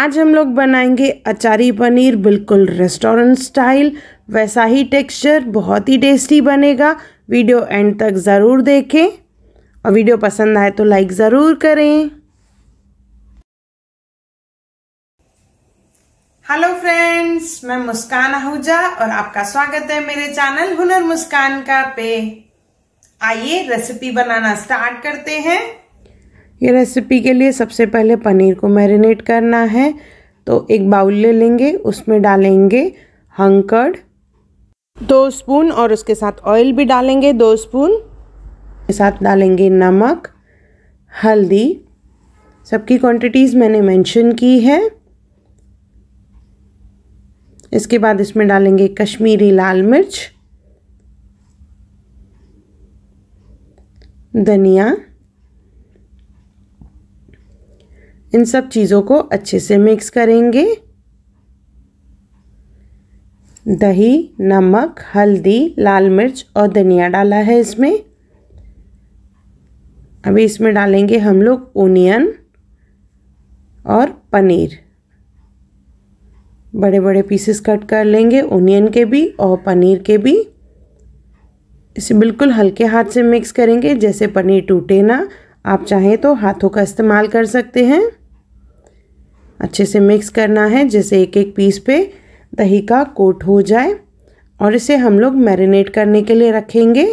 आज हम लोग बनाएंगे अचारी पनीर बिल्कुल रेस्टोरेंट स्टाइल वैसा ही टेक्सचर बहुत ही टेस्टी बनेगा वीडियो एंड तक ज़रूर देखें और वीडियो पसंद आए तो लाइक ज़रूर करें हेलो फ्रेंड्स मैं मुस्कान आहूजा और आपका स्वागत है मेरे चैनल हुनर मुस्कान का पे आइए रेसिपी बनाना स्टार्ट करते हैं ये रेसिपी के लिए सबसे पहले पनीर को मैरिनेट करना है तो एक बाउल ले लेंगे उसमें डालेंगे हंकड़ दो स्पून और उसके साथ ऑयल भी डालेंगे दो स्पून के साथ डालेंगे नमक हल्दी सबकी क्वांटिटीज़ मैंने मेंशन की है इसके बाद इसमें डालेंगे कश्मीरी लाल मिर्च धनिया इन सब चीज़ों को अच्छे से मिक्स करेंगे दही नमक हल्दी लाल मिर्च और धनिया डाला है इसमें अभी इसमें डालेंगे हम लोग ओनियन और पनीर बड़े बड़े पीसेस कट कर लेंगे ओनियन के भी और पनीर के भी इसे बिल्कुल हल्के हाथ से मिक्स करेंगे जैसे पनीर टूटे ना आप चाहें तो हाथों का इस्तेमाल कर सकते हैं अच्छे से मिक्स करना है जैसे एक एक पीस पे दही का कोट हो जाए और इसे हम लोग मैरिनेट करने के लिए रखेंगे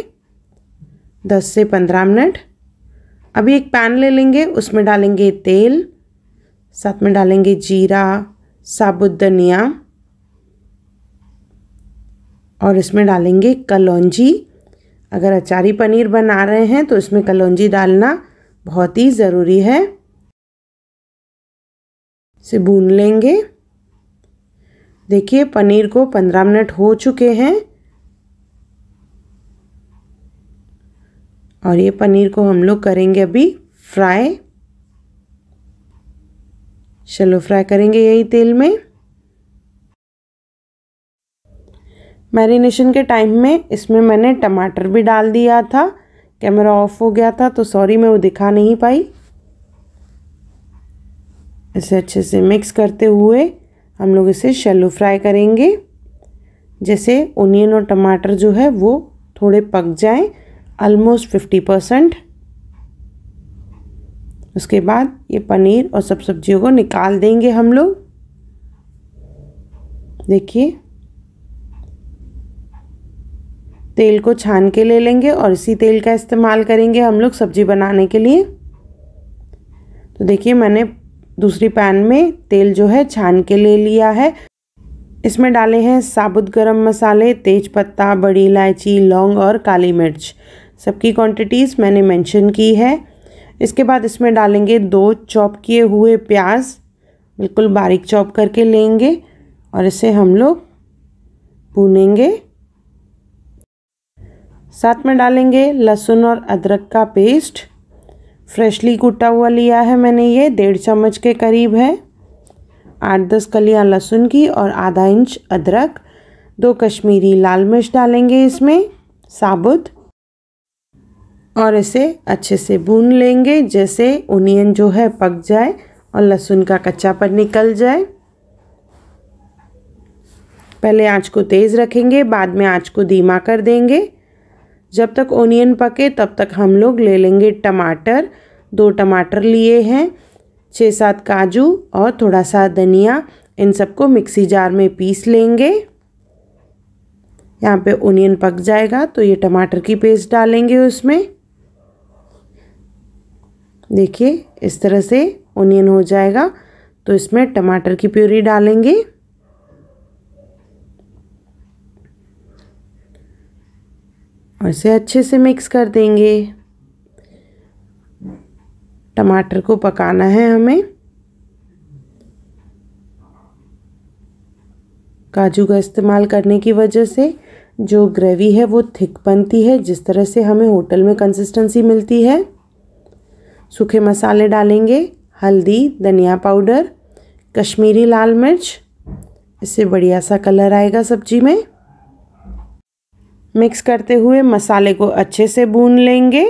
10 से 15 मिनट अभी एक पैन ले लेंगे उसमें डालेंगे तेल साथ में डालेंगे जीरा साबुत धनिया और इसमें डालेंगे कलौंजी अगर अचारी पनीर बना रहे हैं तो इसमें कलौंजी डालना बहुत ही ज़रूरी है से भून लेंगे देखिए पनीर को पंद्रह मिनट हो चुके हैं और ये पनीर को हम लोग करेंगे अभी फ्राई चलो फ्राई करेंगे यही तेल में मैरिनेशन के टाइम में इसमें मैंने टमाटर भी डाल दिया था कैमरा ऑफ हो गया था तो सॉरी मैं वो दिखा नहीं पाई इसे अच्छे से मिक्स करते हुए हम लोग इसे शैलो फ्राई करेंगे जैसे ओनियन और टमाटर जो है वो थोड़े पक जाएं ऑलमोस्ट फिफ्टी परसेंट उसके बाद ये पनीर और सब सब्जियों को निकाल देंगे हम लोग देखिए तेल को छान के ले लेंगे और इसी तेल का इस्तेमाल करेंगे हम लोग सब्जी बनाने के लिए तो देखिए मैंने दूसरी पैन में तेल जो है छान के ले लिया है इसमें डाले हैं साबुत गरम मसाले तेज पत्ता बड़ी इलायची लौंग और काली मिर्च सबकी क्वांटिटीज़ मैंने मेंशन की है इसके बाद इसमें डालेंगे दो चॉप किए हुए प्याज बिल्कुल बारीक चॉप करके लेंगे और इसे हम लोग भूनेंगे साथ में डालेंगे लहसुन और अदरक का पेस्ट फ्रेशली कूटा हुआ लिया है मैंने ये डेढ़ चम्मच के करीब है आठ दस कलियाँ लहसुन की और आधा इंच अदरक दो कश्मीरी लाल मिर्च डालेंगे इसमें साबुत और इसे अच्छे से भून लेंगे जैसे ओनियन जो है पक जाए और लहसुन का कच्चा पर निकल जाए पहले आँच को तेज़ रखेंगे बाद में आँच को धीमा कर देंगे जब तक ओनियन पके तब तक हम लोग ले लेंगे टमाटर दो टमाटर लिए हैं छः सात काजू और थोड़ा सा धनिया इन सबको मिक्सी जार में पीस लेंगे यहाँ पे ओनियन पक जाएगा तो ये टमाटर की पेस्ट डालेंगे उसमें देखिए इस तरह से ओनियन हो जाएगा तो इसमें टमाटर की प्यूरी डालेंगे और इसे अच्छे से मिक्स कर देंगे टमाटर को पकाना है हमें काजू का इस्तेमाल करने की वजह से जो ग्रेवी है वो थिक बनती है जिस तरह से हमें होटल में कंसिस्टेंसी मिलती है सूखे मसाले डालेंगे हल्दी धनिया पाउडर कश्मीरी लाल मिर्च इससे बढ़िया सा कलर आएगा सब्जी में मिक्स करते हुए मसाले को अच्छे से भून लेंगे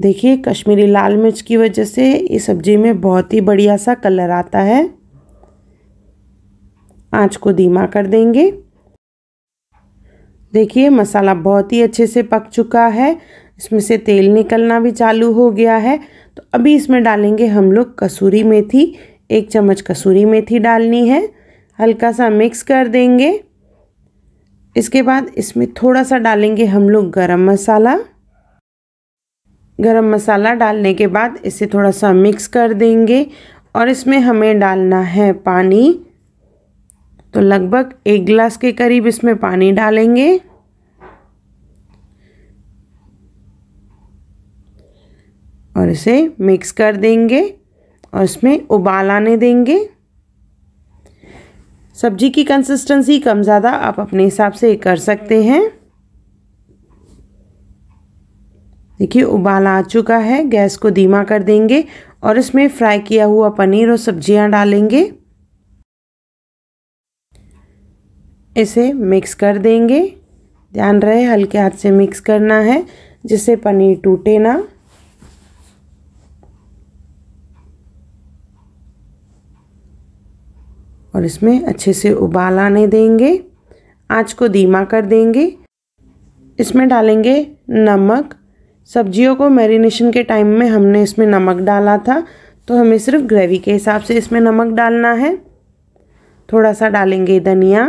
देखिए कश्मीरी लाल मिर्च की वजह से इस सब्ज़ी में बहुत ही बढ़िया सा कलर आता है आंच को धीमा कर देंगे देखिए मसाला बहुत ही अच्छे से पक चुका है इसमें से तेल निकलना भी चालू हो गया है तो अभी इसमें डालेंगे हम लोग कसूरी मेथी एक चम्मच कसूरी मेथी डालनी है हल्का सा मिक्स कर देंगे इसके बाद इसमें थोड़ा सा डालेंगे हम लोग गरम मसाला गरम मसाला डालने के बाद इसे थोड़ा सा मिक्स कर देंगे और इसमें हमें डालना है पानी तो लगभग एक गिलास के करीब इसमें पानी डालेंगे और इसे मिक्स कर देंगे और इसमें उबाल आने देंगे सब्जी की कंसिस्टेंसी कम ज़्यादा आप अपने हिसाब से कर सकते हैं देखिए उबाल आ चुका है गैस को धीमा कर देंगे और इसमें फ्राई किया हुआ पनीर और सब्जियां डालेंगे इसे मिक्स कर देंगे ध्यान रहे हल्के हाथ से मिक्स करना है जिससे पनीर टूटे ना और इसमें अच्छे से उबाल आने देंगे आँच को धीमा कर देंगे इसमें डालेंगे नमक सब्जियों को मैरिनेशन के टाइम में हमने इसमें नमक डाला था तो हमें सिर्फ ग्रेवी के हिसाब से इसमें नमक डालना है थोड़ा सा डालेंगे धनिया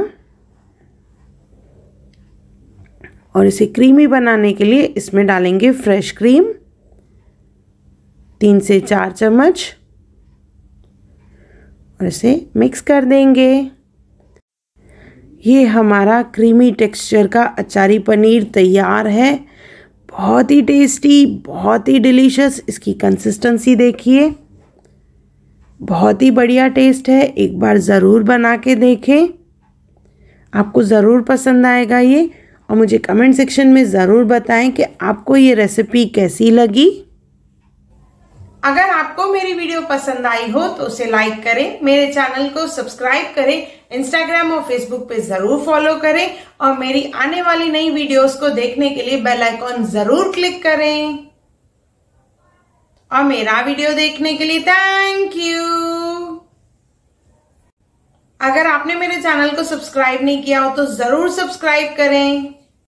और इसे क्रीमी बनाने के लिए इसमें डालेंगे फ्रेश क्रीम तीन से चार चम्मच और इसे मिक्स कर देंगे ये हमारा क्रीमी टेक्सचर का अचारी पनीर तैयार है बहुत ही टेस्टी बहुत ही डिलीशियस इसकी कंसिस्टेंसी देखिए बहुत ही बढ़िया टेस्ट है एक बार ज़रूर बना के देखें आपको ज़रूर पसंद आएगा ये और मुझे कमेंट सेक्शन में ज़रूर बताएं कि आपको ये रेसिपी कैसी लगी अगर आपको मेरी वीडियो पसंद आई हो तो उसे लाइक करें मेरे चैनल को सब्सक्राइब करें इंस्टाग्राम और फेसबुक पे जरूर फॉलो करें और मेरी आने वाली नई वीडियोस को देखने के लिए बेल आइकॉन जरूर क्लिक करें और मेरा वीडियो देखने के लिए थैंक यू अगर आपने मेरे चैनल को सब्सक्राइब नहीं किया हो तो जरूर सब्सक्राइब करें